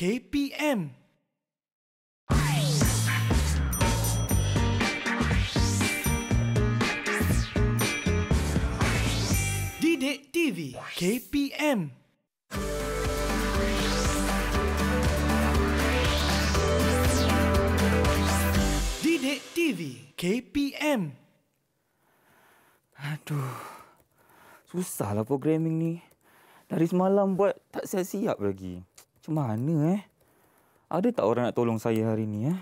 KPM. Didik TV KPM. Didik TV KPM. Aduh. Susahlah programming ni. Dari semalam buat tak siap-siap lagi. Macam mana eh? Ada tak orang nak tolong saya hari ni eh?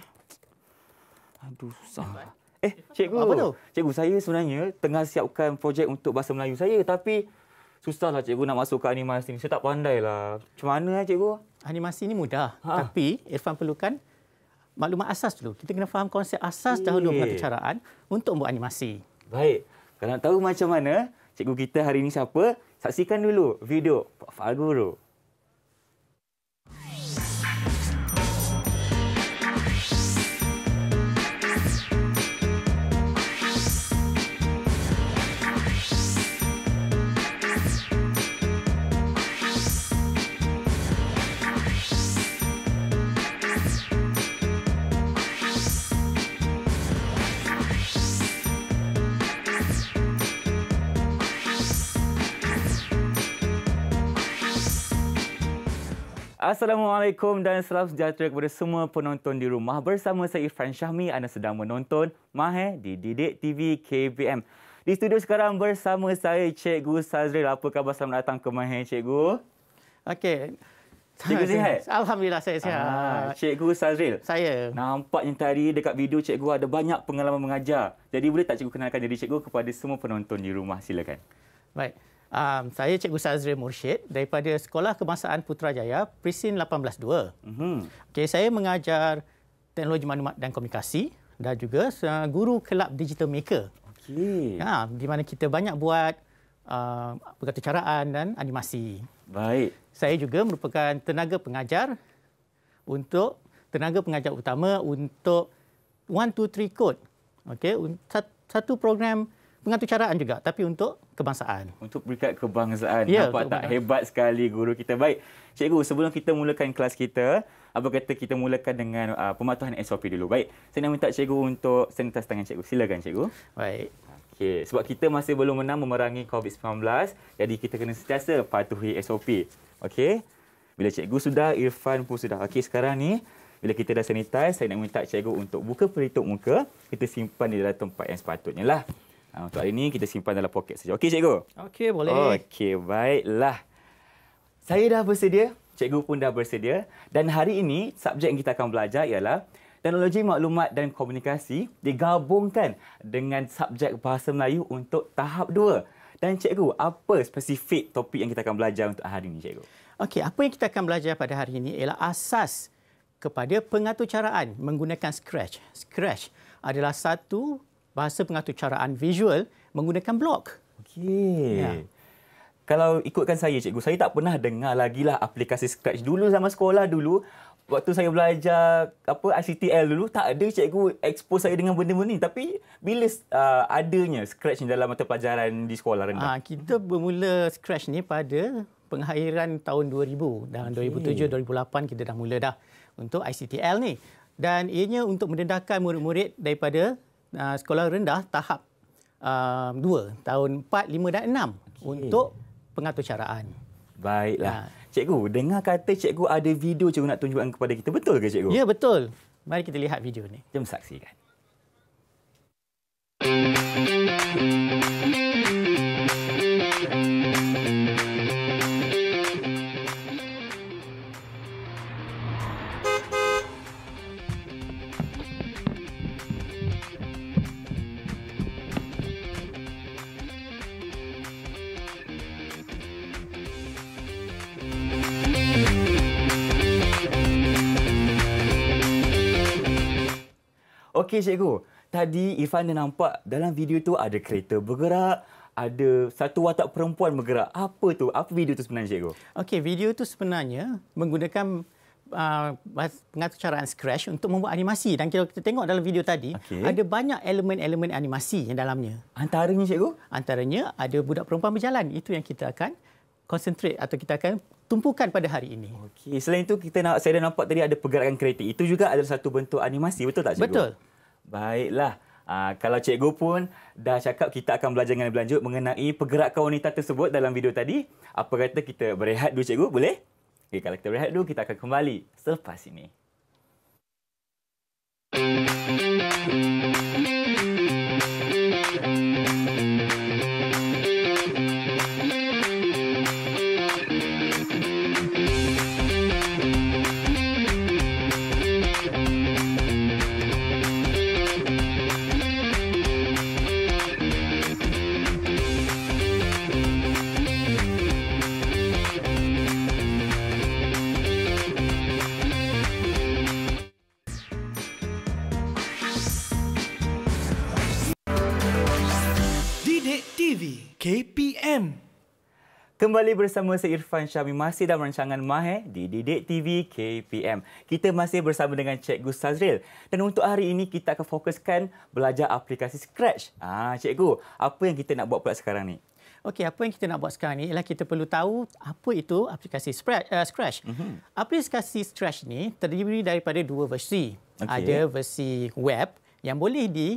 Aduh, susah. Eh, cikgu. Apa tu? Cikgu, saya sebenarnya tengah siapkan projek untuk bahasa Melayu saya. Tapi susahlah cikgu nak masuk ke animasi ni. Saya tak pandai lah. Macam mana eh, cikgu? Animasi ini mudah. Ha? Tapi Irfan perlukan maklumat asas dulu. Kita kena faham konsep asas dahulu dalam percaraan untuk buat animasi. Baik. Kalau nak tahu macam mana, cikgu kita hari ini siapa, saksikan dulu video Pak Alguru. Assalamualaikum dan salam sejahtera kepada semua penonton di rumah. Bersama saya Irfan Syahmi, anda sedang menonton Mahe di Didik TV KPM Di studio sekarang bersama saya Cikgu Sazril. Apa khabar? Selamat datang ke Mahe, Cikgu. Okey. Cikgu sihat? Alhamdulillah, saya sihat. Ah, Cikgu Sazril. Saya. Nampak yang tadi dekat video Cikgu ada banyak pengalaman mengajar. Jadi boleh tak Cikgu kenalkan diri Cikgu kepada semua penonton di rumah? Silakan. Baik. Um, saya Cikgu Sazri Murshid daripada Sekolah Kebangsaan Putrajaya, Presin 182. Mm-hmm. Okay, saya mengajar teknologi maklumat dan komunikasi dan juga guru kelab digital maker. Okay. Ha, di mana kita banyak buat uh, caraan dan animasi. Baik. Saya juga merupakan tenaga pengajar untuk tenaga pengajar utama untuk 1 2 3 code. Okay. satu program pengaturcaraan juga tapi untuk kebangsaan. Untuk berkat kebangsaan. Ya, Nampak tak kebangsaan. hebat sekali guru kita. Baik, cikgu sebelum kita mulakan kelas kita, apa kata kita mulakan dengan uh, pematuhan SOP dulu. Baik, saya nak minta cikgu untuk sanitas tangan cikgu. Silakan cikgu. Baik. Okay. sebab kita masih belum menang memerangi COVID-19, jadi kita kena sentiasa patuhi SOP. Okey. Bila cikgu sudah, Irfan pun sudah. Okey, sekarang ni bila kita dah sanitize, saya nak minta cikgu untuk buka pelitup muka, kita simpan di dalam tempat yang sepatutnya lah. Ha, untuk hari ini kita simpan dalam poket saja. Okey cikgu? Okey boleh. Okey baiklah. Saya dah bersedia, cikgu pun dah bersedia dan hari ini subjek yang kita akan belajar ialah teknologi maklumat dan komunikasi digabungkan dengan subjek bahasa Melayu untuk tahap dua. Dan cikgu, apa spesifik topik yang kita akan belajar untuk hari ini cikgu? Okey, apa yang kita akan belajar pada hari ini ialah asas kepada pengaturcaraan menggunakan Scratch. Scratch adalah satu bahasa pengatur caraan visual menggunakan blok. Okey. Ya. Kalau ikutkan saya, cikgu, saya tak pernah dengar lagi lah aplikasi Scratch. Dulu sama sekolah dulu, waktu saya belajar apa ICTL dulu, tak ada cikgu expose saya dengan benda-benda ni. Tapi bila uh, adanya Scratch dalam mata pelajaran di sekolah rendah? Ha, kita bermula Scratch ni pada pengakhiran tahun 2000. Dan okay. 2007-2008 kita dah mula dah untuk ICTL ni. Dan ianya untuk mendedahkan murid-murid daripada Ah, sekolah rendah tahap uh, ah, 2 tahun 4 5 dan 6 okay. untuk pengaturcaraan. Baiklah. Ya. Cikgu, dengar kata cikgu ada video cikgu nak tunjukkan kepada kita. Betul ke cikgu? Ya, betul. Mari kita lihat video ni. Jom saksikan. Thank you. Okey cikgu, tadi Irfan dia nampak dalam video tu ada kereta bergerak, ada satu watak perempuan bergerak. Apa tu? Apa video tu sebenarnya cikgu? Okey, video tu sebenarnya menggunakan uh, pengatur caraan Scratch untuk membuat animasi. Dan kalau kita tengok dalam video tadi, okay. ada banyak elemen-elemen animasi yang dalamnya. Antaranya cikgu? Antaranya ada budak perempuan berjalan. Itu yang kita akan konsentrat atau kita akan tumpukan pada hari ini. Okey, selain itu kita nak saya dah nampak tadi ada pergerakan kereta. Itu juga adalah satu bentuk animasi, betul tak cikgu? Betul. Baiklah. Uh, kalau cikgu pun dah cakap kita akan belajar dengan berlanjut mengenai pergerakan wanita tersebut dalam video tadi. Apa kata kita berehat dulu cikgu? Boleh? Okay, kalau kita berehat dulu, kita akan kembali selepas ini. Mm -hmm. Kembali bersama saya Irfan Syami masih dalam rancangan Mahe di Didik TV KPM. Kita masih bersama dengan Cikgu Sazril dan untuk hari ini kita akan fokuskan belajar aplikasi Scratch. Ah Cikgu, apa yang kita nak buat pula sekarang ni? Okey, apa yang kita nak buat sekarang ni ialah kita perlu tahu apa itu aplikasi eh, Scratch. Mm-hmm. Aplikasi Scratch ni terdiri daripada dua versi. Okay. Ada versi web yang boleh di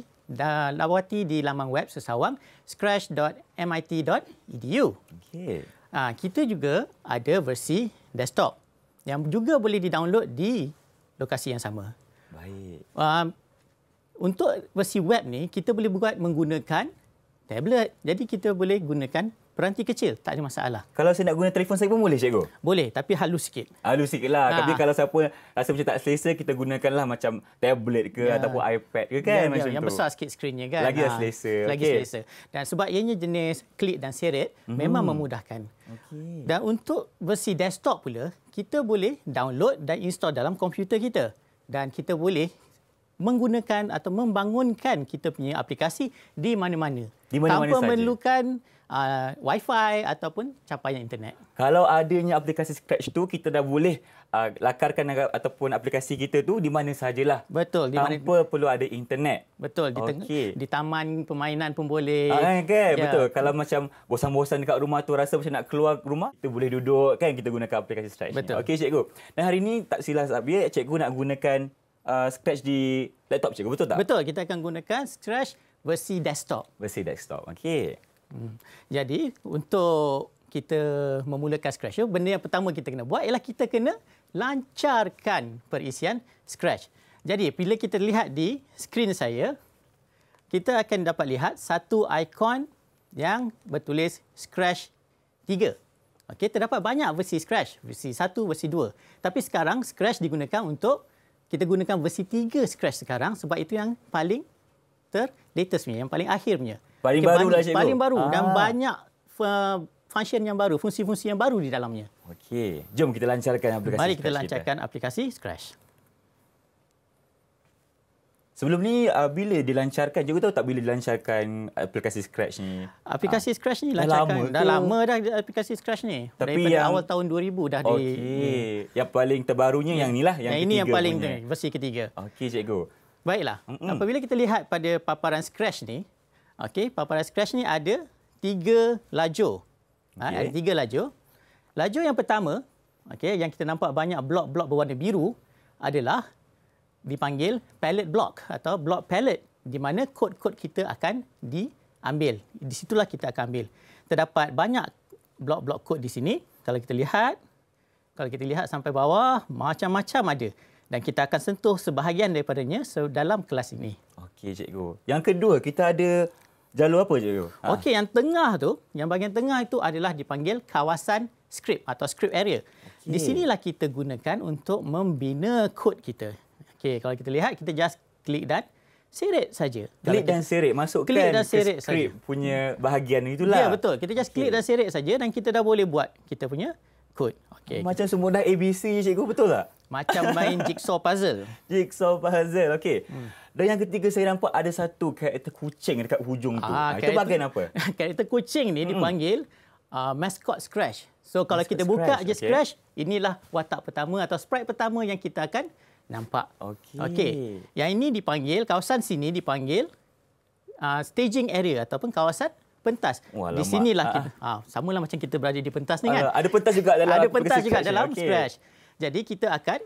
lawati di laman web sesawang scratch.mit.edu. Okay. Ha, kita juga ada versi desktop yang juga boleh di-download di lokasi yang sama. Baik. Ha, untuk versi web ni kita boleh buat menggunakan tablet. Jadi kita boleh gunakan peranti kecil, tak ada masalah. Kalau saya nak guna telefon saya pun boleh, Cikgu? Boleh, tapi halus sikit. Halus sikit lah. Ha. Tapi kalau siapa rasa macam tak selesa, kita gunakanlah macam tablet ke ya. ataupun iPad ke ya, kan? Ya, macam ya. Yang tu. besar sikit skrinnya kan? Lagi ha. selesa. Lagi okay. selesa. Dan sebab ianya jenis klik dan seret, hmm. memang memudahkan. Okay. Dan untuk versi desktop pula, kita boleh download dan install dalam komputer kita. Dan kita boleh menggunakan atau membangunkan kita punya aplikasi di mana-mana. Di mana-mana Tanpa memerlukan uh, Wi-Fi ataupun capaian internet. Kalau adanya aplikasi Scratch tu, kita dah boleh uh, lakarkan ataupun aplikasi kita tu di mana sajalah. Betul. Di tanpa mana... perlu ada internet. Betul. Di, okay. di taman permainan pun boleh. Ah, kan? kan? Yeah. Betul. Kalau macam bosan-bosan dekat rumah tu, rasa macam nak keluar rumah, kita boleh duduk kan kita gunakan aplikasi Scratch Betul. ni. Okey, cikgu. Dan hari ini tak silap sahabat, cikgu nak gunakan Uh, scratch di laptop cikgu betul tak betul kita akan gunakan scratch versi desktop versi desktop okey hmm. jadi untuk kita memulakan scratch tu benda yang pertama kita kena buat ialah kita kena lancarkan perisian scratch jadi bila kita lihat di skrin saya kita akan dapat lihat satu ikon yang bertulis scratch 3 Okay, terdapat banyak versi Scratch. Versi 1, versi 2. Tapi sekarang Scratch digunakan untuk kita gunakan versi 3 Scratch sekarang sebab itu yang paling ter latest punya, yang paling akhir punya. Paling okay, baru lah cikgu. Paling baru ah. dan banyak function yang baru, fungsi-fungsi yang baru di dalamnya. Okey, jom kita lancarkan aplikasi Mari kita Scratch lancarkan kita. aplikasi Scratch. Sebelum ni uh, bila dilancarkan? juga tahu tak bila dilancarkan uh, aplikasi Scratch ni? Aplikasi uh, Scratch ni lancarkan. Dah lama dah, lama dah aplikasi Scratch ni. Tapi yang, awal tahun 2000 dah okay. di. Okey. Yang paling terbarunya yeah. yang inilah yang, yang ketiga. Ini yang paling punya. versi ketiga. Okey cikgu. Baiklah. Mm-mm. Apabila kita lihat pada paparan Scratch ni, okey, paparan Scratch ni ada tiga laju. Okay. Ha, ada tiga laju. Laju yang pertama, okey, yang kita nampak banyak blok-blok berwarna biru adalah dipanggil pallet block atau block pallet di mana kod-kod kita akan diambil. Di situlah kita akan ambil. Terdapat banyak blok-blok kod di sini. Kalau kita lihat, kalau kita lihat sampai bawah, macam-macam ada. Dan kita akan sentuh sebahagian daripadanya dalam kelas ini. Okey, cikgu. Yang kedua, kita ada jalur apa, cikgu? Ha. Okey, yang tengah tu, yang bahagian tengah itu adalah dipanggil kawasan script atau script area. Okay. Di sinilah kita gunakan untuk membina kod kita. Okey, kalau kita lihat kita just klik dan seret saja. Klik dan seret masuk klik dan seret saja. punya bahagian itu lah. Ya betul. Kita just klik dan seret saja dan kita dah boleh buat kita punya kod. Okay. Macam semua dah ABC cikgu betul tak? Macam main jigsaw puzzle. Jigsaw puzzle. Okey. Hmm. Dan yang ketiga saya nampak ada satu karakter kucing dekat hujung ah, ah tu. Karakter, itu bagian apa? karakter kucing ni hmm. dipanggil hmm. uh, mascot scratch. So kalau mascot kita buka scratch. je okay. inilah watak pertama atau sprite pertama yang kita akan Nampak. Okey. Okey. Yang ini dipanggil kawasan sini dipanggil uh, staging area ataupun kawasan pentas. Oh, di sinilah ah, kita. Ha, uh, samalah macam kita berada di pentas ni kan. Uh, ada pentas juga dalam Ada pentas juga scratch dalam okay. scratch. Jadi kita akan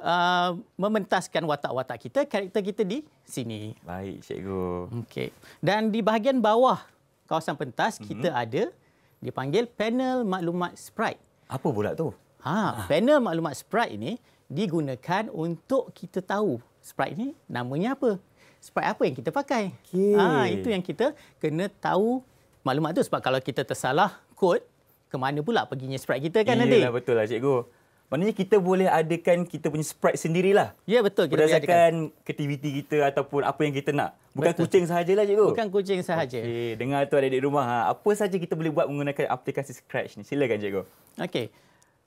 uh, mementaskan watak-watak kita, karakter kita di sini. Baik, cikgu. Okey. Dan di bahagian bawah kawasan pentas mm-hmm. kita ada dipanggil panel maklumat sprite. Apa pula tu? Ha, panel maklumat sprite ini digunakan untuk kita tahu sprite ni namanya apa. Sprite apa yang kita pakai. Okay. Ha, ah, itu yang kita kena tahu maklumat tu. Sebab kalau kita tersalah kod, ke mana pula perginya sprite kita kan Yelah, nanti. Yelah betul lah cikgu. Maksudnya kita boleh adakan kita punya sprite sendirilah. Ya betul. Kita berdasarkan aktiviti kita ataupun apa yang kita nak. Bukan betul. kucing sahajalah cikgu. Bukan kucing sahaja. Okay. Dengar tu adik-adik rumah. Ha. Apa saja kita boleh buat menggunakan aplikasi Scratch ni. Silakan cikgu. Okey.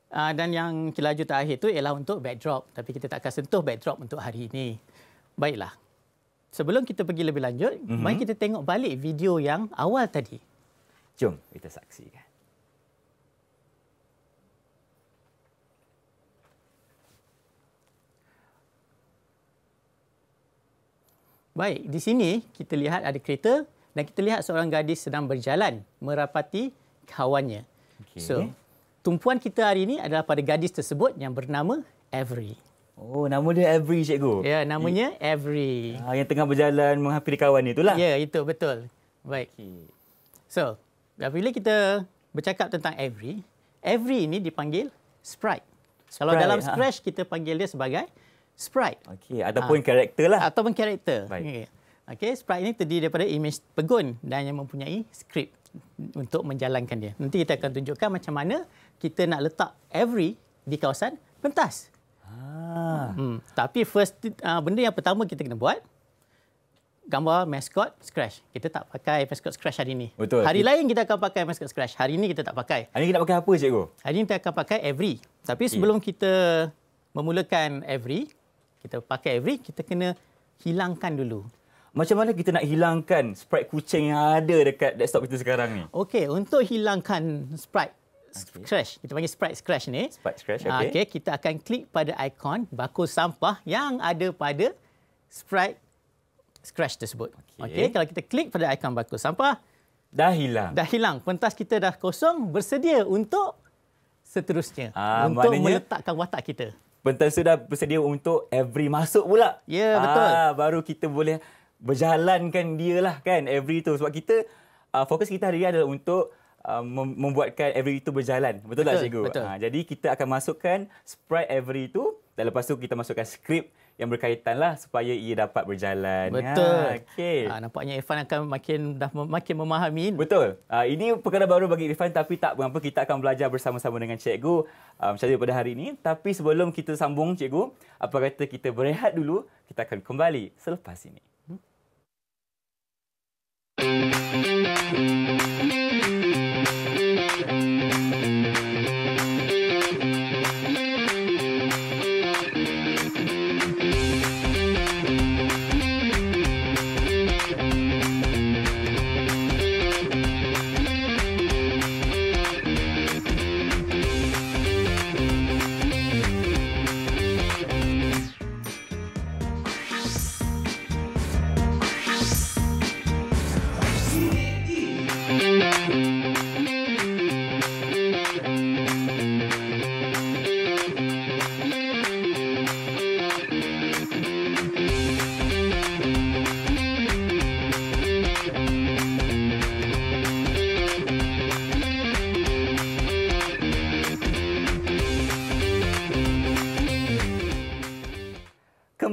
Uh, dan yang laju terakhir itu ialah untuk backdrop. Tapi kita tak akan sentuh backdrop untuk hari ini. Baiklah. Sebelum kita pergi lebih lanjut, mm-hmm. mari kita tengok balik video yang awal tadi. Jom kita saksikan. Baik, di sini kita lihat ada kereta dan kita lihat seorang gadis sedang berjalan merapati kawannya. Okay. So, tumpuan kita hari ini adalah pada gadis tersebut yang bernama Avery. Oh, nama dia Avery, Cikgu. Ya, namanya e- Avery. Ah, yang tengah berjalan menghampiri kawan dia itulah. Ya, itu betul. Baik. So, bila kita bercakap tentang Avery, Avery ini dipanggil Sprite. Sprite Kalau dalam ha. Scratch, kita panggil dia sebagai Sprite. Okey, ataupun ha. karakter lah. Ataupun karakter. Baik. Okey, Sprite ini terdiri daripada imej pegun dan yang mempunyai skrip untuk menjalankan dia. Nanti kita akan tunjukkan macam mana kita nak letak every di kawasan pentas. Ah. Hmm. Tapi first uh, benda yang pertama kita kena buat gambar mascot scratch. Kita tak pakai mascot scratch hari ini. Betul. Hari lain kita akan pakai mascot scratch. Hari ini kita tak pakai. Hari ini kita pakai apa cikgu? Hari ini kita akan pakai every. Tapi sebelum kita memulakan every, kita pakai every, kita kena hilangkan dulu. Macam mana kita nak hilangkan sprite kucing yang ada dekat desktop kita sekarang ni? Okey, untuk hilangkan sprite okay. Scratch. Kita panggil Sprite Scratch ni. Sprite Scratch, ah, okey. Okay, kita akan klik pada ikon bakul sampah yang ada pada Sprite Scratch tersebut. Okey, okay, kalau kita klik pada ikon bakul sampah. Dah hilang. Dah hilang. Pentas kita dah kosong, bersedia untuk seterusnya. Aa, ah, untuk maknanya, meletakkan watak kita. Pentas tu dah bersedia untuk every masuk pula. Ya, yeah, betul. Aa, ah, baru kita boleh berjalankan dia lah kan, every itu. Sebab kita, uh, fokus kita hari ini adalah untuk um, membuatkan every itu berjalan. Betul, betul tak cikgu? Betul. Ha, jadi kita akan masukkan sprite every itu dan lepas tu kita masukkan skrip yang berkaitan lah supaya ia dapat berjalan. Ha, betul. Ha, okay. ha, nampaknya Irfan akan makin dah makin memahami. Betul. Ha, ini perkara baru bagi Irfan tapi tak mengapa kita akan belajar bersama-sama dengan cikgu um, uh, saja pada hari ini. Tapi sebelum kita sambung cikgu, apa kata kita berehat dulu, kita akan kembali selepas ini. Hmm.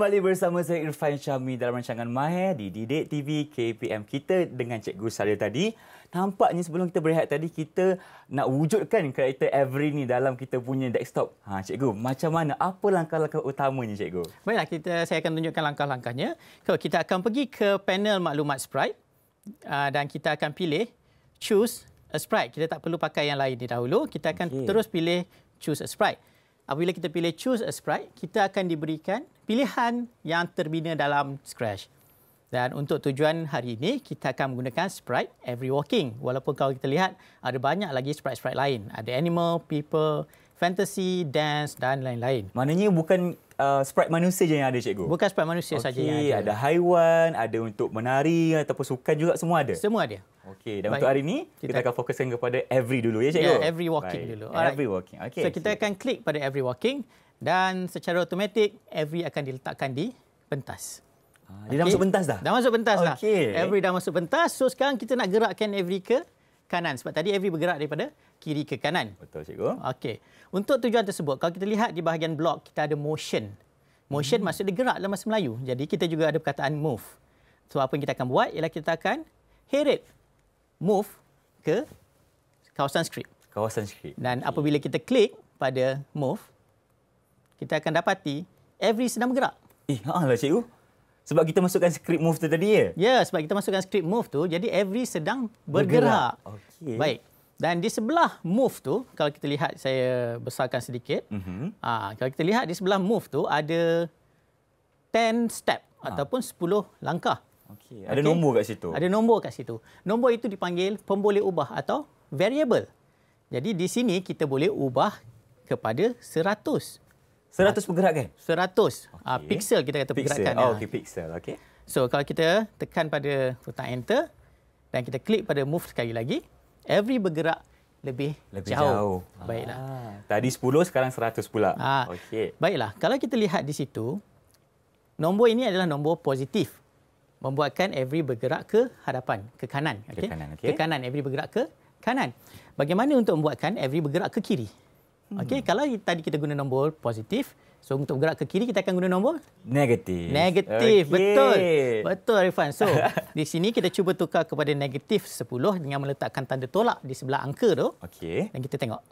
kembali bersama saya Irfan Syami dalam rancangan Mahir di Didik TV KPM kita dengan Cikgu Sarah tadi. Nampaknya sebelum kita berehat tadi, kita nak wujudkan karakter Avery ni dalam kita punya desktop. Ha, Cikgu, macam mana? Apa langkah-langkah utamanya, Cikgu? Baiklah, kita, saya akan tunjukkan langkah-langkahnya. So, kita akan pergi ke panel maklumat Sprite ah, dan kita akan pilih Choose a Sprite. Kita tak perlu pakai yang lain dahulu. Kita akan okay. terus pilih Choose a Sprite apabila kita pilih choose a sprite, kita akan diberikan pilihan yang terbina dalam Scratch. Dan untuk tujuan hari ini, kita akan menggunakan sprite every walking. Walaupun kalau kita lihat, ada banyak lagi sprite-sprite lain. Ada animal, people, fantasy, dance dan lain-lain. Maknanya bukan uh, sprite manusia saja yang ada cikgu. Bukan sprite manusia okay. saja yang ada. ada haiwan, ada untuk menari ataupun sukan juga semua ada. Semua ada. Okey, dan Baik. untuk hari ini kita, kita akan fokuskan kepada every dulu ya cikgu. Ya, yeah, every walking Baik. dulu. Alright. Every walking. Okey. So kita akan klik pada every walking dan secara automatik every akan diletakkan di pentas. Ah, dia okay. dah masuk pentas dah? Dah masuk pentas okay. dah. Every dah masuk pentas. So sekarang kita nak gerakkan Every ke kanan. Sebab tadi Every bergerak daripada kiri ke kanan. Betul cikgu. Okey. Untuk tujuan tersebut kalau kita lihat di bahagian blok kita ada motion. Motion hmm. maksud dia gerak dalam bahasa Melayu. Jadi kita juga ada perkataan move. So apa yang kita akan buat ialah kita akan heret move ke kawasan skrip. Kawasan skrip. Dan okay. apabila kita klik pada move kita akan dapati every sedang bergerak. Eh, ha lah cikgu. Sebab kita masukkan script move tu tadi ya? Ya, sebab kita masukkan script move tu jadi every sedang bergerak. bergerak. Okey. Baik. Dan di sebelah move tu, kalau kita lihat saya besarkan sedikit. Mm-hmm. Aa, ah, kalau kita lihat di sebelah move tu ada 10 step ha. ataupun 10 langkah. Okay. Ada okay. nombor kat situ. Ada nombor kat situ. Nombor itu dipanggil pemboleh ubah atau variable. Jadi di sini kita boleh ubah kepada 100. 100 pergerakan? 100 okay. uh, pixel kita kata pixel. pergerakan. Ya. Oh, okay, pixel. Okay. So, kalau kita tekan pada butang enter dan kita klik pada move sekali lagi every bergerak lebih, lebih jauh. jauh. Baiklah. Ah. Tadi 10 sekarang 100 pula. Ha. Okey. Baiklah, kalau kita lihat di situ nombor ini adalah nombor positif. Membuatkan every bergerak ke hadapan, ke kanan, okay? ke kanan. Okay. Ke kanan every bergerak ke kanan. Bagaimana untuk membuatkan every bergerak ke kiri? Okay. hmm. kalau tadi kita guna nombor positif, So untuk bergerak ke kiri kita akan guna nombor negatif. Negatif, okay. betul. Betul Arifan. So di sini kita cuba tukar kepada negatif 10 dengan meletakkan tanda tolak di sebelah angka tu. Okey. Dan kita tengok.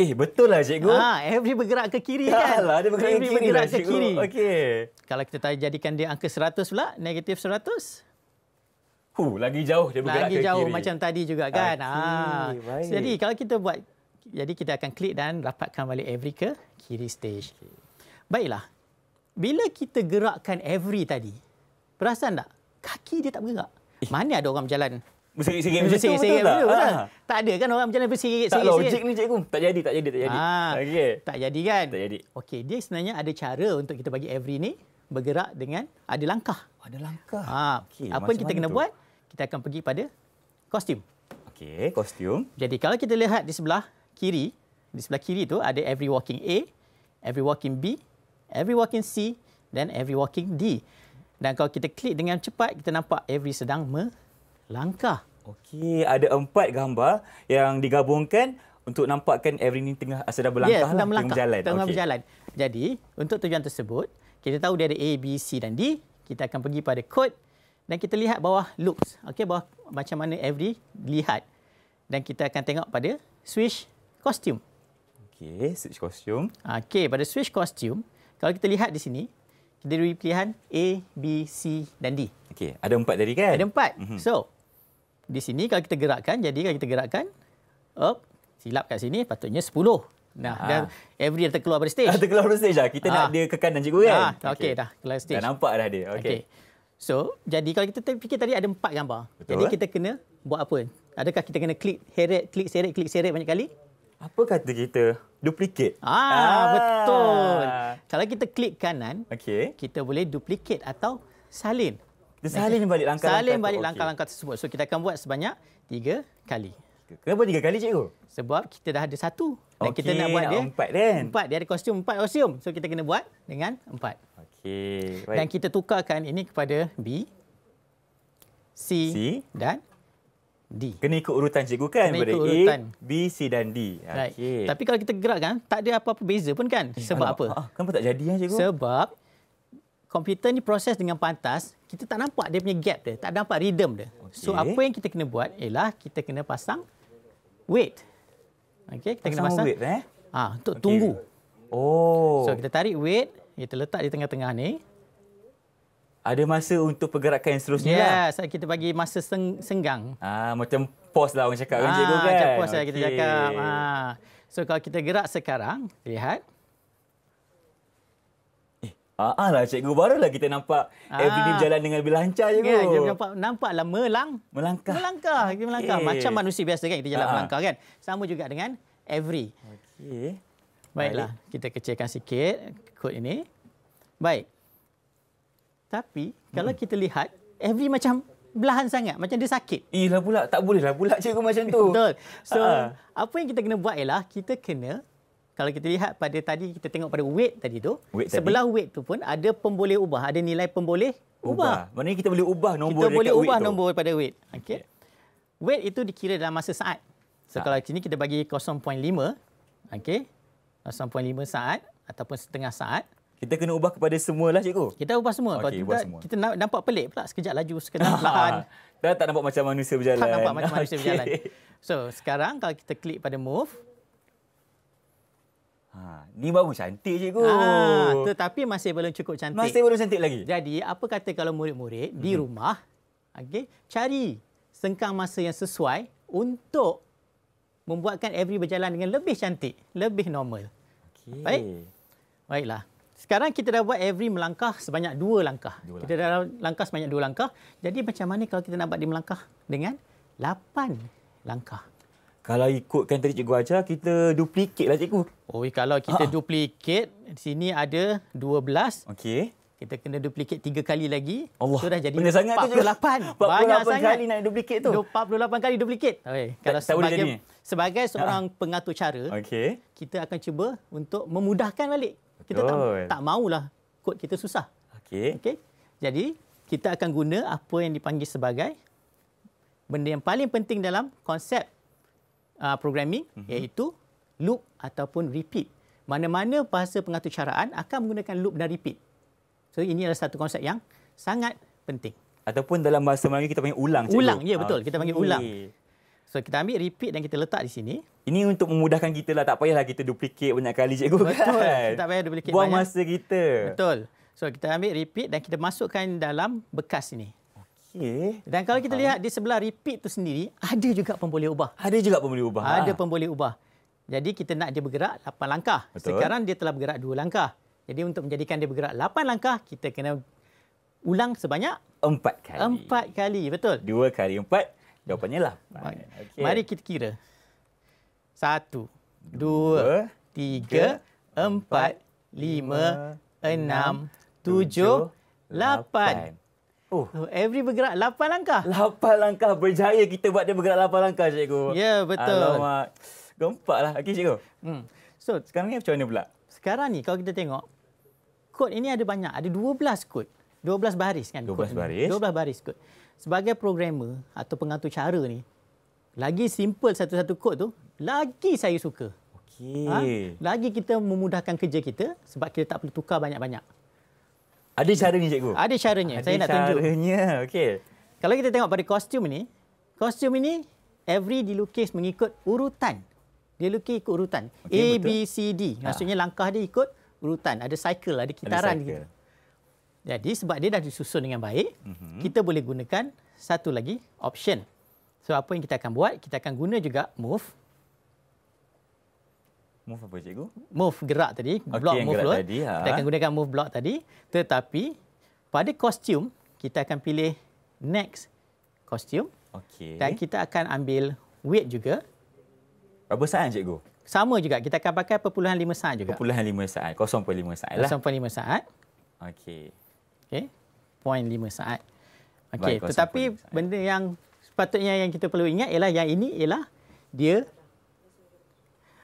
Eh, betul lah cikgu. Ha, ah, every bergerak ke kiri kan? Alah, dia bergerak every ke kiri. lah, kiri. Okey. Kalau kita tadi jadikan dia angka 100 pula, negatif 100. Huh, lagi jauh dia bergerak lagi ke kiri. Lagi jauh macam tadi juga kan? Okay, ha. Ah. Baik. Jadi kalau kita buat jadi kita akan klik dan rapatkan balik every ke kiri stage. Okay. Baiklah. Bila kita gerakkan every tadi, perasan tak? Kaki dia tak bergerak. Eh. Mana ada orang berjalan? Bersirik-sirik macam tu betul, betul, betul tak? ha. Tak ada kan orang berjalan bersirik-sirik. Tak logik ni cikgu. Tak jadi, tak jadi, tak jadi. Ha. Ah, ah, okay. Tak jadi kan? Tak jadi. Okey, dia sebenarnya ada cara untuk kita bagi every ni bergerak dengan ada langkah. Ada langkah. Ha. Okay. Apa macam kita kena tu? buat? Kita akan pergi pada kostum. Okey, kostum. Jadi kalau kita lihat di sebelah kiri, di sebelah kiri tu ada every walking A, every walking B, every walking C then every walking D. Dan kalau kita klik dengan cepat, kita nampak every sedang melangkah. Okey, ada empat gambar yang digabungkan untuk nampakkan every ni tengah ah, sedang berlangkah. Ya, yeah, sedang melangkah, lah, berjalan. tengah okay. berjalan. Jadi, untuk tujuan tersebut, kita tahu dia ada A, B, C dan D. Kita akan pergi pada kod dan kita lihat bawah looks. Okey, bawah macam mana every lihat. Dan kita akan tengok pada switch costume. Okey, switch costume. Okey, pada switch costume, kalau kita lihat di sini, kita ada pilihan A, B, C dan D. Okey, ada empat tadi kan? Ada empat. Mm-hmm. So, di sini kalau kita gerakkan, jadi kalau kita gerakkan, op, silap kat sini, patutnya sepuluh. Nah, ha. dan every dia terkeluar dari stage. terkeluar dari stage lah. Kita ha. nak ah. dia ke kanan cikgu kan? Ha. Okey, okay, dah keluar stage. Dah nampak dah dia. Okey. Okay. So, jadi kalau kita fikir tadi ada empat gambar. Betul, jadi eh? kita kena buat apa? Adakah kita kena klik, heret, klik, seret, klik, seret banyak kali? Apa kata kita? duplikat? Ah, ah. betul. Ah. Kalau kita klik kanan, okay. kita boleh duplikat atau salin. Dia salin balik langkah-langkah Salin balik langkah-langkah okay. tersebut. So kita akan buat sebanyak tiga kali. Kenapa tiga kali, cikgu? Sebab kita dah ada satu. Dan okay. kita nak buat dia empat, kan? empat. Dia ada kostum empat kostum. So kita kena buat dengan empat. Okay. Dan kita tukarkan ini kepada B, C, C. dan D. Kena ikut urutan cikgu kan? Kena ikut urutan. A, B, C dan D. Okay. Tapi kalau kita gerak kan, tak ada apa-apa beza pun kan? Eh, Sebab Alah, apa? Ah, kenapa tak jadi kan cikgu? Sebab komputer ni proses dengan pantas, kita tak nampak dia punya gap dia. Tak nampak rhythm dia. Okay. So apa yang kita kena buat ialah kita kena pasang wait. Okay, kita pasang kena pasang wait eh? Ah, untuk okay. tunggu. Oh. So kita tarik wait, kita letak di tengah-tengah ni ada masa untuk pergerakan yang seterusnya yeah, lah. Ya, so eh, kita bagi masa seng senggang. Ah, macam pos lah orang cakap ah, kan Macam pos lah okay. kita cakap. Ah. So kalau kita gerak sekarang, lihat. Eh, ah, lah cikgu. lah kita nampak ah. everything berjalan dengan lebih lancar cikgu. Ya, yeah, nampak, nampaklah melang. Melangkah. Melangkah. Kita melangkah. Macam manusia biasa kan kita jalan ah. melangkah kan? Sama juga dengan every. Okey. Baiklah, Baik. kita kecilkan sikit kod ini. Baik, tapi hmm. kalau kita lihat Every macam belahan sangat macam dia sakit. Ilah pula tak boleh lah pula cikgu macam tu. Betul. So uh-huh. apa yang kita kena buat ialah kita kena kalau kita lihat pada tadi kita tengok pada weight tadi tu weight sebelah tadi. weight tu pun ada pemboleh ubah ada nilai pemboleh ubah. ubah. Maknanya kita boleh ubah nombor kita dekat boleh ubah nombor tu. pada weight. Okey. Okay. Weight itu dikira dalam masa saat. So uh-huh. kalau sini kita bagi 0.5 okay? 0.5 saat ataupun setengah saat kita kena ubah kepada semua lah cikgu. Kita ubah semua. Okay, kita, ubah kita, semua. kita nampak pelik pula sekejap laju sekejap perlahan. Dah tak nampak macam manusia berjalan. Tak nampak macam manusia berjalan. So, sekarang kalau kita klik pada move. Ha, ni baru cantik cikgu. Ha, tetapi masih belum cukup cantik. Masih belum cantik lagi. Jadi, apa kata kalau murid-murid di mhm. rumah, okay, cari sengkang masa yang sesuai untuk membuatkan every berjalan dengan lebih cantik, lebih normal. Okay. Baik. Baiklah. Sekarang kita dah buat every melangkah sebanyak dua langkah. dua langkah. Kita dah langkah sebanyak dua langkah. Jadi macam mana kalau kita nak buat dia melangkah dengan lapan langkah? Kalau ikutkan tadi cikgu ajar, kita duplicate lah cikgu. Oh, kalau kita ha. Ah. duplicate, di sini ada dua belas. Okey. Kita kena duplikat tiga kali lagi. Allah. Sudah so, jadi empat puluh lapan. Banyak sangat lapan kali nak duplicate tu. Empat puluh lapan kali duplikat. Okay. Kalau tak, sebagai, sebagai ah. seorang ha. pengatur cara, okay. kita akan cuba untuk memudahkan balik kita tak tak maulah kod kita susah. Okey. Okey. Jadi kita akan guna apa yang dipanggil sebagai benda yang paling penting dalam konsep uh, programming mm-hmm. iaitu loop ataupun repeat. Mana-mana bahasa pengatur akan menggunakan loop dan repeat. So ini adalah satu konsep yang sangat penting. Ataupun dalam bahasa Melayu kita panggil ulang. Ulang, ya yeah, betul. Ah, kita panggil ulang. So kita ambil repeat dan kita letak di sini. Ini untuk memudahkan kita lah. Tak payahlah kita duplicate banyak kali cikgu Betul. kan. Betul. Tak payah duplicate Buang banyak. Buang masa kita. Betul. So kita ambil repeat dan kita masukkan dalam bekas ini. Okey. Dan kalau kita lihat di sebelah repeat tu sendiri, ada juga pemboleh ubah. Ada juga pemboleh ubah. Ada ah. pemboleh ubah. Jadi kita nak dia bergerak 8 langkah. Betul. Sekarang dia telah bergerak 2 langkah. Jadi untuk menjadikan dia bergerak 8 langkah, kita kena ulang sebanyak 4 kali. 4 kali, betul. 2 kali 4, 8. Jawapannya lah. Okay. Mari kita kira. Satu, dua, dua tiga, tiga, empat, lima, enam, tujuh, lapan. Oh. oh, every bergerak lapan langkah. Lapan langkah berjaya kita buat dia bergerak lapan langkah, cikgu. Ya, yeah, betul. Alamak. Gempak lah. Okey, cikgu. Hmm. So, sekarang ni macam mana pula? Sekarang ni, kalau kita tengok, kod ini ada banyak. Ada dua belas kod. dua belas baris kan? Dua belas baris. Dua belas baris kod sebagai programmer atau pengatur cara ni lagi simple satu-satu kod tu lagi saya suka okey ha? lagi kita memudahkan kerja kita sebab kita tak perlu tukar banyak-banyak ada caranya cikgu ada caranya ada saya caranya. nak tunjuk caranya okey kalau kita tengok pada kostum ini kostum ini every dilukis mengikut urutan dia lukis ikut urutan okay, a betul. b c d ah. maksudnya ha. langkah dia ikut urutan ada cycle ada kitaran ada cycle. Jadi sebab dia dah disusun dengan baik, mm-hmm. kita boleh gunakan satu lagi option. So apa yang kita akan buat? Kita akan guna juga move. Move apa cikgu? Move gerak tadi, okay, block move gerak tadi. Ha. Kita akan gunakan move block tadi, tetapi pada kostum kita akan pilih next kostum. Okay. Dan kita akan ambil weight juga. Berapa saat cikgu? Sama juga. Kita akan pakai perpuluhan lima saat juga. Perpuluhan lima saat. Kosong 0.5 saat lah. 0.5 saat. Okey. Okey. 0.5 saat. Okey, tetapi benda yang sepatutnya yang kita perlu ingat ialah yang ini ialah dia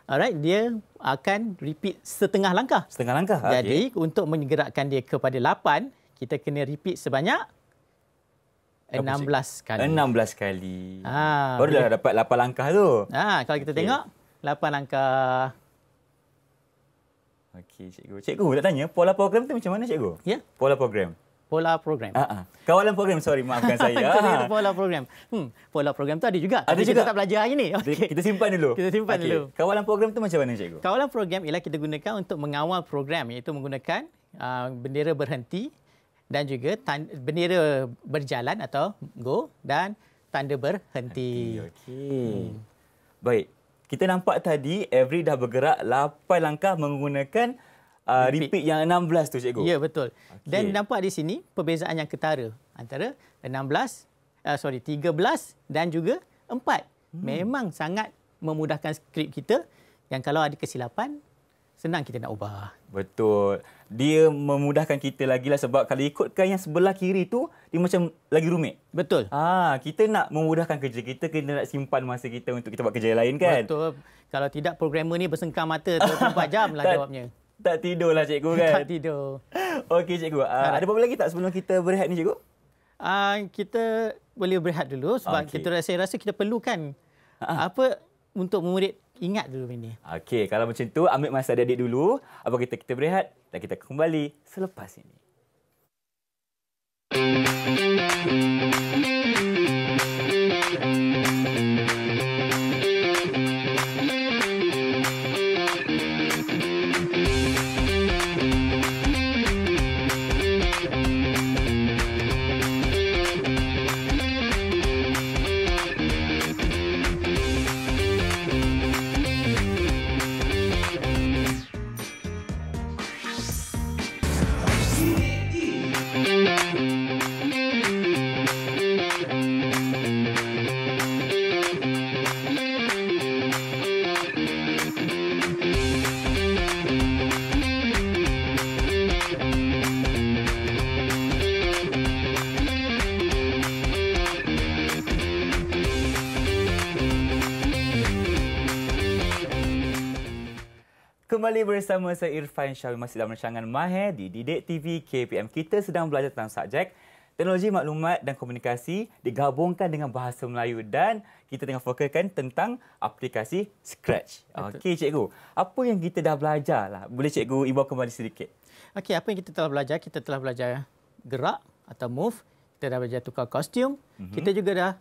Alright, dia akan repeat setengah langkah. Setengah langkah. Jadi, okay. untuk menggerakkan dia kepada 8, kita kena repeat sebanyak 16 kali. 16 kali. Ha, ah, Baru dah dapat 8 langkah tu. Ha, kalau kita okay. tengok, 8 langkah. Okey, cikgu. Cikgu nak tanya, pola program tu macam mana, cikgu? Ya. Yeah. Pola program. Pola program. Uh-uh. Kawalan program, sorry. Maafkan saya. Ah. pola program. Hmm, pola program tu ada juga. Ada juga. Kita tak belajar hari ni. Okay. Kita simpan dulu. Kita simpan okay. dulu. Kawalan program tu macam mana, cikgu? Kawalan program ialah kita gunakan untuk mengawal program iaitu menggunakan uh, bendera berhenti dan juga bendera berjalan atau go dan tanda berhenti. Okey. Okay. Hmm. Baik kita nampak tadi Every dah bergerak lapan langkah menggunakan uh, repeat. repeat yang 16 tu cikgu. Ya betul. Okay. Dan nampak di sini perbezaan yang ketara antara 16 uh, sorry 13 dan juga 4. Hmm. Memang sangat memudahkan skrip kita yang kalau ada kesilapan senang kita nak ubah. Betul. Dia memudahkan kita lagi lah sebab kalau ikutkan yang sebelah kiri tu, dia macam lagi rumit. Betul. Ah, kita nak memudahkan kerja kita, kita nak simpan masa kita untuk kita buat kerja yang lain kan? Betul. Kalau tidak, programmer ni bersengkam mata 24 jam lah jawabnya. Tak tidur lah cikgu kan? tak tidur. Okey cikgu. Uh, ada apa-apa lagi tak sebelum kita berehat ni cikgu? Uh, kita boleh berehat dulu sebab okay. kita rasa, rasa kita perlukan uh apa untuk murid ingat dulu ini. Okey, kalau macam tu ambil masa adik-adik dulu. Apa kita kita berehat dan kita kembali selepas ini. kembali bersama saya Irfan Syawi masih dalam rancangan Mahe di Didik TV KPM. Kita sedang belajar tentang subjek teknologi maklumat dan komunikasi digabungkan dengan bahasa Melayu dan kita tengah fokuskan tentang aplikasi Scratch. Okey cikgu, apa yang kita dah belajar lah? Boleh cikgu ibu kembali sedikit? Okey, apa yang kita telah belajar? Kita telah belajar gerak atau move, kita dah belajar tukar kostum, mm-hmm. kita juga dah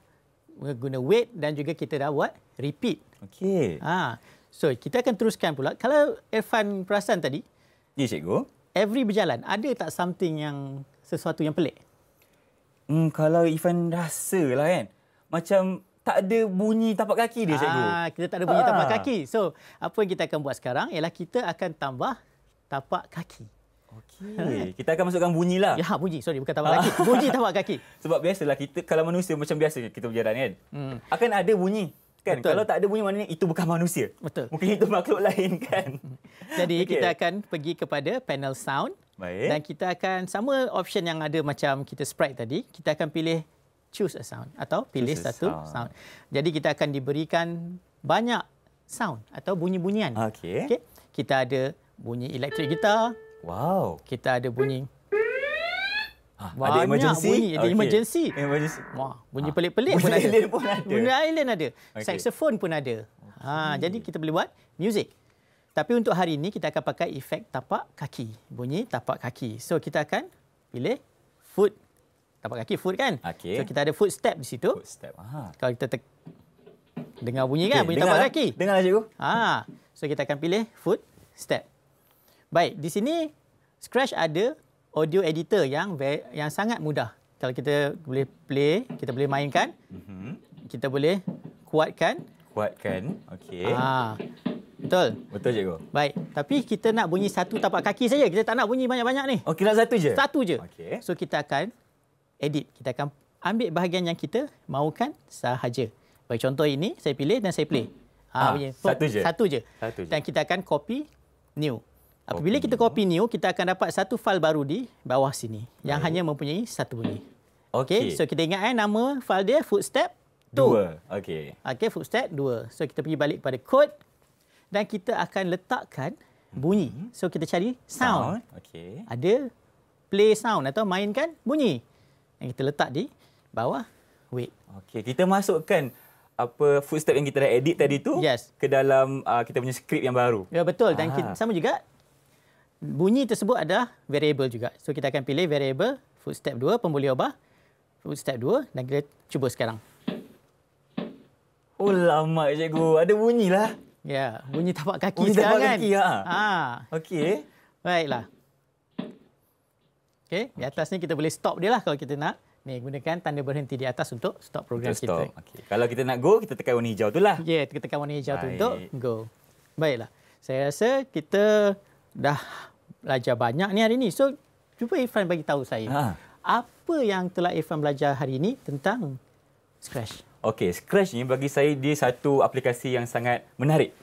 guna weight dan juga kita dah buat repeat. Okey. Ha, So, kita akan teruskan pula. Kalau Irfan perasan tadi. Ya, cikgu. Every berjalan, ada tak something yang sesuatu yang pelik? Hmm, kalau Irfan rasa lah kan. Macam tak ada bunyi tapak kaki dia, cikgu. Ah, kita tak ada bunyi ah. tapak kaki. So, apa yang kita akan buat sekarang ialah kita akan tambah tapak kaki. Okay. kita akan masukkan bunyi lah. Ya, bunyi. Sorry, bukan tapak kaki. bunyi tapak kaki. Sebab biasalah kita, kalau manusia macam biasa kita berjalan kan. Hmm. Akan ada bunyi kan kalau tak ada bunyi maknanya itu bukan manusia betul mungkin itu makhluk lain kan jadi okay. kita akan pergi kepada panel sound baik dan kita akan sama option yang ada macam kita sprite tadi kita akan pilih choose a sound atau pilih choose satu sound. sound jadi kita akan diberikan banyak sound atau bunyi-bunyian okey okay? kita ada bunyi elektrik gitar wow kita ada bunyi Ha, ada emergency. Bunyi, ada okay. emergency. Emergency. Wah, bunyi ha. pelik-pelik pun ada. pun ada. Bunyi island ada. Okay. Saxophone pun ada. Ha, okay. jadi kita boleh buat music. Tapi untuk hari ini kita akan pakai efek tapak kaki. Bunyi tapak kaki. So kita akan pilih foot tapak kaki foot kan. Okay. So kita ada footstep di situ. Foot Aha. Kalau kita te- dengar bunyi kan? okay. kan bunyi tapak lah. kaki. Dengarlah cikgu. Ha. So kita akan pilih footstep. Baik, di sini scratch ada audio editor yang yang sangat mudah. Kalau kita boleh play, kita boleh mainkan. Mhm. Kita boleh kuatkan. Kuatkan. Okey. Ha. Betul. Betul cikgu. Baik. Tapi kita nak bunyi satu tapak kaki saja. Kita tak nak bunyi banyak-banyak ni. Okey, oh, nak satu je. Satu je. Okey. So kita akan edit. Kita akan ambil bahagian yang kita mahukan sahaja. Baik, contoh ini saya pilih dan saya play. Ha, ha satu je. Satu je. Satu je. Dan kita akan copy new. Apabila kita copy ya. new, kita akan dapat satu fail baru di bawah sini yang hanya mempunyai satu bunyi. Hmm. Okey. Okay. So kita ingat eh nama fail dia footstep 2. Okey. Okey, footstep 2. So kita pergi balik pada code dan kita akan letakkan bunyi. Hmm. So kita cari sound. sound. Okey. Ada play sound atau mainkan bunyi. Yang kita letak di bawah wait. Okey, kita masukkan apa footstep yang kita dah edit tadi tu yes. ke dalam uh, kita punya skrip yang baru. Ya betul dan kita, sama juga bunyi tersebut ada variable juga. So kita akan pilih variable footstep 2 pemboleh ubah footstep 2 dan kita cuba sekarang. Oh lama cikgu, ada bunyilah. Ya, yeah, bunyi tapak kaki bunyi sekarang tapak kan. kaki ha. ha. Okey. Baiklah. Okey, di atas ni kita boleh stop dia lah kalau kita nak. Ni gunakan tanda berhenti di atas untuk stop program kita. Stop. kita. Okay. Kalau kita nak go, kita tekan warna hijau tu lah. Ya, yeah, kita tekan warna hijau Baik. tu untuk go. Baiklah. Saya rasa kita dah belajar banyak ni hari ni. So cuba Irfan bagi tahu saya. Ha. Apa yang telah Irfan belajar hari ini tentang Scratch? Okey, Scratch ni bagi saya dia satu aplikasi yang sangat menarik.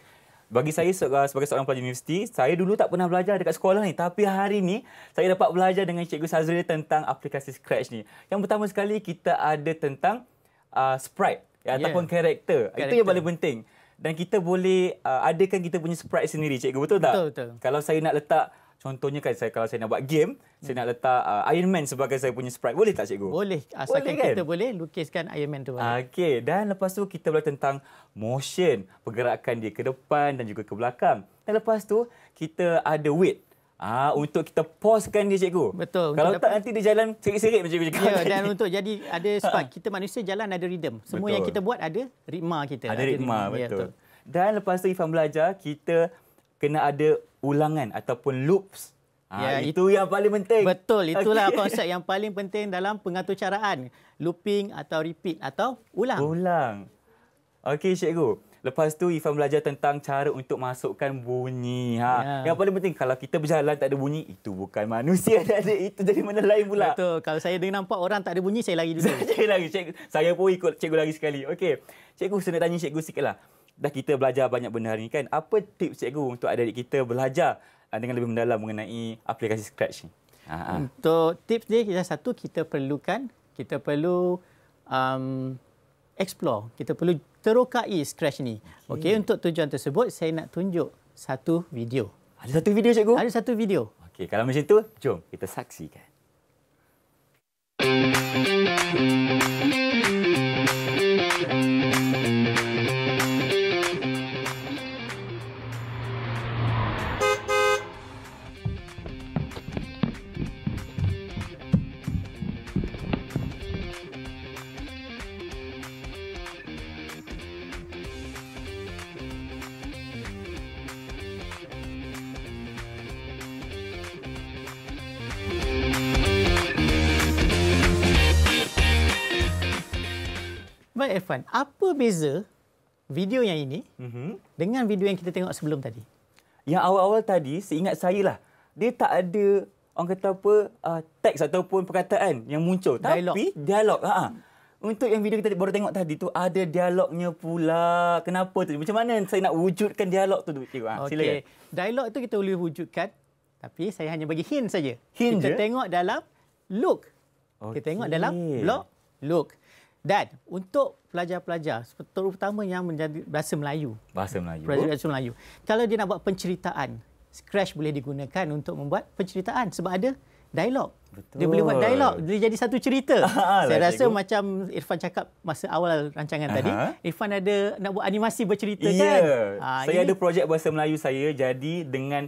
Bagi saya ah, sebagai seorang pelajar universiti, saya dulu tak pernah belajar dekat sekolah ni. Tapi hari ni, saya dapat belajar dengan Cikgu Sazri tentang aplikasi Scratch ni. Yang pertama sekali, kita ada tentang uh, sprite yeah. Ya. ataupun karakter. Itu yang paling penting. Dan kita boleh uh, adakan kita punya sprite sendiri, Cikgu. Betul tak? Betul, betul. Kalau saya nak letak Contohnya kan saya kalau saya nak buat game, hmm. saya nak letak uh, Iron Man sebagai saya punya sprite. Boleh tak cikgu? Boleh. Asalkan boleh, kan? kita boleh lukiskan Iron Man tu. Okey. Dan lepas tu kita boleh tentang motion, pergerakan dia ke depan dan juga ke belakang. Dan lepas tu kita ada weight Ah untuk kita pauskan dia cikgu. Betul. Kalau tak nanti dia jalan sikit-sikit macam cikgu. Ya yeah, dan untuk jadi ada spark kita manusia jalan ada rhythm. Semua betul. yang kita buat ada ritma kita. Ada, ada ritma, ritma ya, betul. Ya, betul. Dan lepas tu Ifan belajar kita kena ada ulangan ataupun loops. Ha, ya, itu, itu yang paling penting. Betul, itulah okay. konsep yang paling penting dalam caraan Looping atau repeat atau ulang. Ulang. Okey, cikgu. Lepas tu Ifan belajar tentang cara untuk masukkan bunyi. Ha. Ya. Yang paling penting kalau kita berjalan tak ada bunyi, itu bukan manusia ada itu dari mana lain pula. Betul. Kalau saya dengar nampak orang tak ada bunyi, saya lari dulu. saya lari, cikgu. Saya pun ikut cikgu lari sekali. Okey. Cikgu saya nak tanya cikgu sikitlah dah kita belajar banyak benda hari ni kan. Apa tips cikgu untuk adik-adik kita belajar ah, dengan lebih mendalam mengenai aplikasi Scratch ni? ha ah, ah. Untuk hmm, tips ni, kita satu kita perlukan, kita perlu um, explore, kita perlu terokai Scratch ni. Okey, okay, untuk tujuan tersebut saya nak tunjuk satu video. Ada satu video cikgu? Ada satu video. Okay kalau macam tu, jom kita saksikan. Thank you. Irfan, apa beza video yang ini mm-hmm. dengan video yang kita tengok sebelum tadi? Yang awal-awal tadi, seingat saya lah, dia tak ada orang kata apa uh, teks ataupun perkataan yang muncul. Dialog. Tapi dialog. Ha, ha untuk yang video kita baru tengok tadi tu ada dialognya pula. Kenapa tu? Macam mana saya nak wujudkan dialog tu? Ha, Silakan. Okay. Dialog tu kita boleh wujudkan tapi saya hanya bagi hint saja. Hint kita je? tengok dalam look. Okay. Kita tengok dalam blog look. Dan untuk pelajar-pelajar, terutama yang menjadi bahasa Melayu. Bahasa Melayu. Pelajar bahasa Melayu. Kalau dia nak buat penceritaan, Scratch boleh digunakan untuk membuat penceritaan sebab ada dialog. Betul. Dia boleh buat dialog, dia jadi satu cerita. Saya lah, rasa cikgu. macam Irfan cakap masa awal rancangan Aha. tadi, Irfan ada nak buat animasi bercerita yeah. kan? Ah, saya ini... ada projek bahasa Melayu saya jadi dengan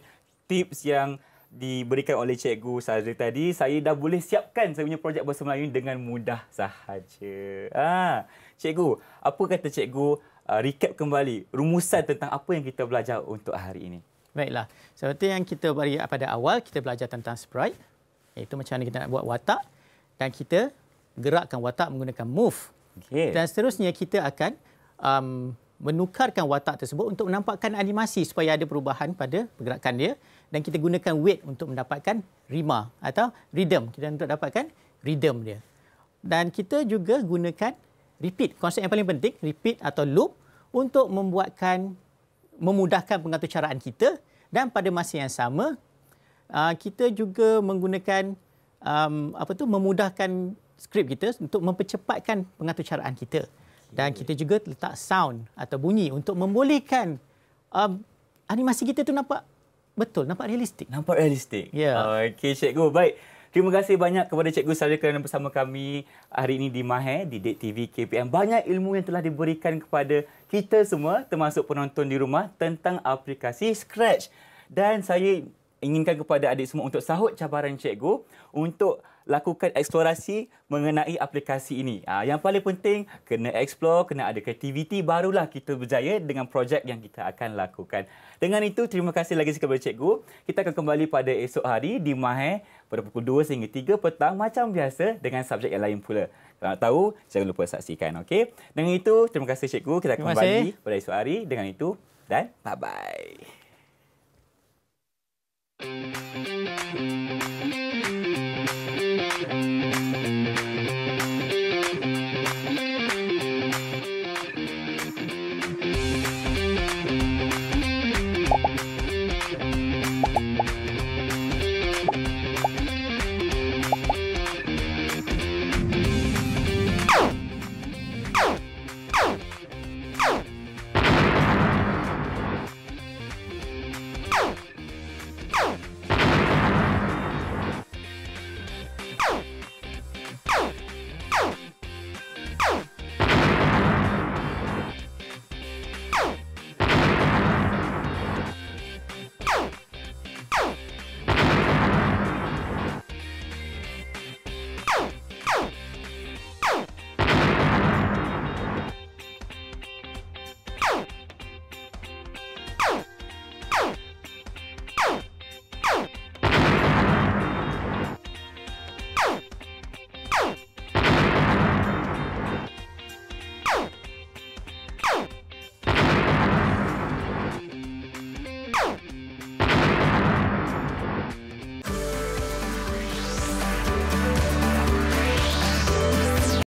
tips yang diberikan oleh cikgu Sazri tadi, saya dah boleh siapkan saya punya projek Bahasa Melayu dengan mudah sahaja. Ah, ha. cikgu, apa kata cikgu uh, recap kembali rumusan tentang apa yang kita belajar untuk hari ini? Baiklah. Seperti yang kita bagi pada awal, kita belajar tentang sprite. Iaitu macam mana kita nak buat watak dan kita gerakkan watak menggunakan move. Okay. Dan seterusnya kita akan um, menukarkan watak tersebut untuk menampakkan animasi supaya ada perubahan pada pergerakan dia dan kita gunakan weight untuk mendapatkan rima atau rhythm kita untuk dapatkan rhythm dia dan kita juga gunakan repeat konsep yang paling penting repeat atau loop untuk membuatkan memudahkan pengaturcaraan kita dan pada masa yang sama ah, kita juga menggunakan apa tu memudahkan skrip kita untuk mempercepatkan pengaturcaraan kita dan kita juga letak sound atau bunyi untuk membolehkan um, animasi kita tu nampak betul, nampak realistik. Nampak realistik. Ya. Yeah. Okey, Cikgu. Baik. Terima kasih banyak kepada Cikgu Sarja kerana bersama kami hari ini di Mahir, di Date TV KPM. Banyak ilmu yang telah diberikan kepada kita semua termasuk penonton di rumah tentang aplikasi Scratch. Dan saya inginkan kepada adik semua untuk sahut cabaran Cikgu untuk lakukan eksplorasi mengenai aplikasi ini. Ha, yang paling penting, kena eksplor, kena ada kreativiti, barulah kita berjaya dengan projek yang kita akan lakukan. Dengan itu, terima kasih lagi sekali kepada cikgu. Kita akan kembali pada esok hari di Mahir pada pukul 2 sehingga 3 petang macam biasa dengan subjek yang lain pula. Kalau nak tahu, jangan lupa saksikan. Okay? Dengan itu, terima kasih cikgu. Kita akan kembali pada esok hari. Dengan itu, dan bye-bye. Thank you.